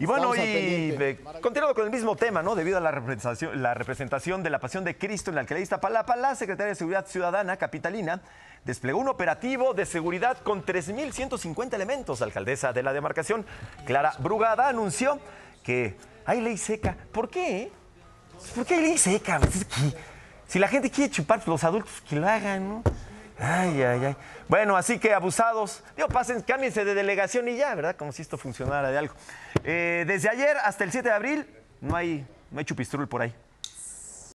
Y bueno, y continuando con el mismo tema, ¿no? Debido a la representación, la representación de la Pasión de Cristo en la alcaldía de la Secretaría de Seguridad Ciudadana Capitalina desplegó un operativo de seguridad con 3.150 elementos. La alcaldesa de la demarcación, Clara Brugada, anunció que hay ley seca. ¿Por qué? ¿Por qué hay ley seca? Pues si la gente quiere chupar, pues los adultos que lo hagan, ¿no? Ay, ay, ay. Bueno, así que abusados, digo, pasen, cámbiense de delegación y ya, ¿verdad? Como si esto funcionara de algo. Eh, desde ayer hasta el 7 de abril no hay, no hay chupistrul por ahí.